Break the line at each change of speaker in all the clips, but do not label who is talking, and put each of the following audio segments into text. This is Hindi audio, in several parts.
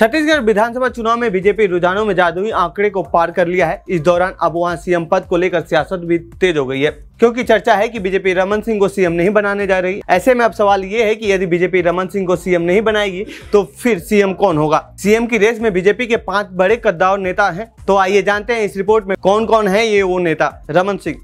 छत्तीसगढ़ विधानसभा चुनाव में बीजेपी रुझानों में जादुई आंकड़े को पार कर लिया है इस दौरान अब वहां सीएम पद को लेकर सियासत भी तेज हो गई है क्योंकि चर्चा है कि बीजेपी रमन सिंह को सीएम नहीं बनाने जा रही ऐसे में अब सवाल ये है कि यदि बीजेपी रमन सिंह को सीएम नहीं बनाएगी तो फिर सीएम कौन होगा सीएम की रेस में बीजेपी के पांच बड़े कद्दावर नेता है तो आइए जानते हैं इस रिपोर्ट में कौन कौन है ये वो नेता रमन सिंह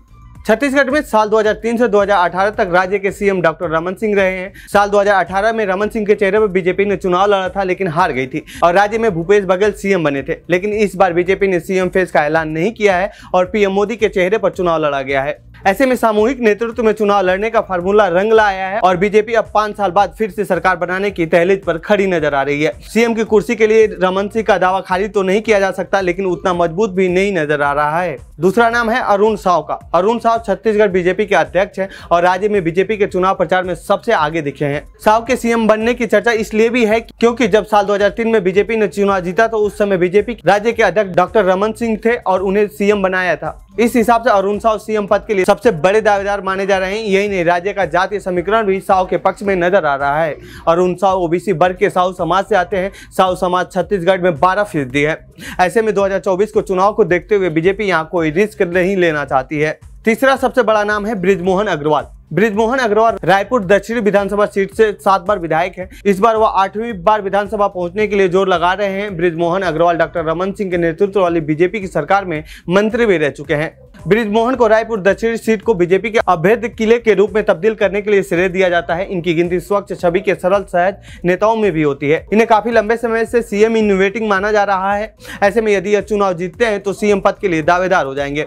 छत्तीसगढ़ में साल 2003 से 2018 तक राज्य के सीएम डॉक्टर रमन सिंह रहे हैं साल 2018 में रमन सिंह के चेहरे पर बीजेपी ने चुनाव लड़ा था लेकिन हार गई थी और राज्य में भूपेश बघेल सीएम बने थे लेकिन इस बार बीजेपी ने सीएम फेस का ऐलान नहीं किया है और पीएम मोदी के चेहरे पर चुनाव लड़ा गया है ऐसे में सामूहिक नेतृत्व में चुनाव लड़ने का फार्मूला रंग लाया है और बीजेपी अब पांच साल बाद फिर से सरकार बनाने की तहलीज पर खड़ी नजर आ रही है सीएम की कुर्सी के लिए रमन सिंह का दावा खाली तो नहीं किया जा सकता लेकिन उतना मजबूत भी नहीं नजर आ रहा है दूसरा नाम है अरुण साव का अरुण साव छत्तीसगढ़ बीजेपी के अध्यक्ष है और राज्य में बीजेपी के चुनाव प्रचार में सबसे आगे दिखे हैं साव के सीएम बनने की चर्चा इसलिए भी है क्योंकि जब साल 2003 में बीजेपी ने चुनाव जीता तो उस समय बीजेपी राज्य के अध्यक्ष डॉक्टर रमन सिंह थे और उन्हें सीएम बनाया था इस हिसाब से अरुण साव सीएम पद के लिए सबसे बड़े दावेदार माने जा रहे हैं यही नहीं राज्य का जातीय समीकरण भी साव के पक्ष में नजर आ रहा है अरुण साव ओबीसी वर्ग के साव समाज से आते हैं साव समाज छत्तीसगढ़ में बारह फीसदी है ऐसे में 2024 को चुनाव को देखते हुए बीजेपी यहाँ कोई रिस्क नहीं लेना चाहती है तीसरा सबसे बड़ा नाम है ब्रिजमोहन अग्रवाल ब्रिजमोहन अग्रवाल रायपुर दक्षिण विधानसभा सीट से सात बार विधायक हैं इस बार वह आठवीं बार विधानसभा पहुंचने के लिए जोर लगा रहे हैं ब्रिजमोहन अग्रवाल डॉक्टर रमन सिंह के नेतृत्व वाली बीजेपी की सरकार में मंत्री भी रह चुके हैं ब्रिजमोहन को रायपुर दक्षिण सीट को बीजेपी के अभेद किले के रूप में तब्दील करने के लिए श्रेय दिया जाता है इनकी गिनती स्वच्छ छवि के सरल सहज नेताओं में भी होती है इन्हें काफी लंबे समय से सीएम इनोवेटिंग माना जा रहा है ऐसे में यदि यह चुनाव जीतते हैं तो सीएम पद के लिए दावेदार हो जाएंगे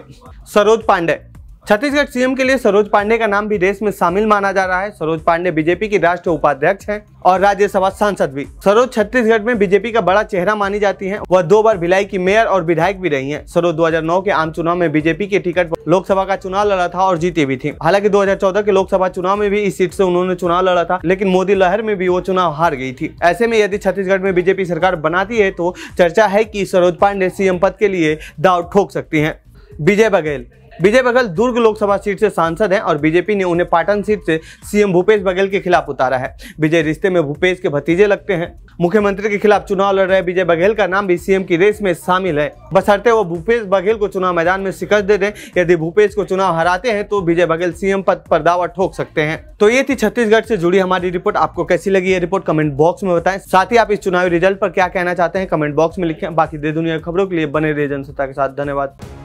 सरोज पांडे छत्तीसगढ़ सीएम के लिए सरोज पांडे का नाम भी देश में शामिल माना जा रहा है सरोज पांडे बीजेपी की राष्ट्रीय उपाध्यक्ष हैं और राज्यसभा सांसद भी सरोज छत्तीसगढ़ में बीजेपी का बड़ा चेहरा मानी जाती हैं वह दो बार भिलाई की मेयर और विधायक भी रही हैं सरोज 2009 के आम चुनाव में बीजेपी के टिकट लोकसभा का चुनाव लड़ा था और जीती भी थी हालांकि दो के लोकसभा चुनाव में भी इस सीट ऐसी उन्होंने चुनाव लड़ा था लेकिन मोदी लहर में भी वो चुनाव हार गयी थी ऐसे में यदि छत्तीसगढ़ में बीजेपी सरकार बनाती है तो चर्चा है की सरोज पांडे सीएम पद के लिए दाव ठोक सकती है विजय बघेल विजय बघेल दुर्ग लोकसभा सीट से सांसद हैं और बीजेपी ने उन्हें पाटन सीट से सीएम भूपेश बघेल के खिलाफ उतारा है विजय रिश्ते में भूपेश के भतीजे लगते हैं मुख्यमंत्री के खिलाफ चुनाव लड़ रहे विजय बघेल का नाम भी सीएम की रेस में शामिल है बसरते वो भूपेश बघेल को चुनाव मैदान में शिकस्त दे दें यदि भूपेश को चुनाव हराते हैं तो विजय बघेल सीएम पद पर दावा ठोक सकते हैं तो ये थी छत्तीसगढ़ से जुड़ी हमारी रिपोर्ट आपको कैसी लगी ये रिपोर्ट कमेंट बॉक्स में बताएं साथ ही आप इस चुनावी रिजल्ट पर क्या कहना चाहते हैं कमेंट बॉक्स में लिखें बाकी दे दुनिया खबरों के लिए बने रहे जनसत्ता के साथ धन्यवाद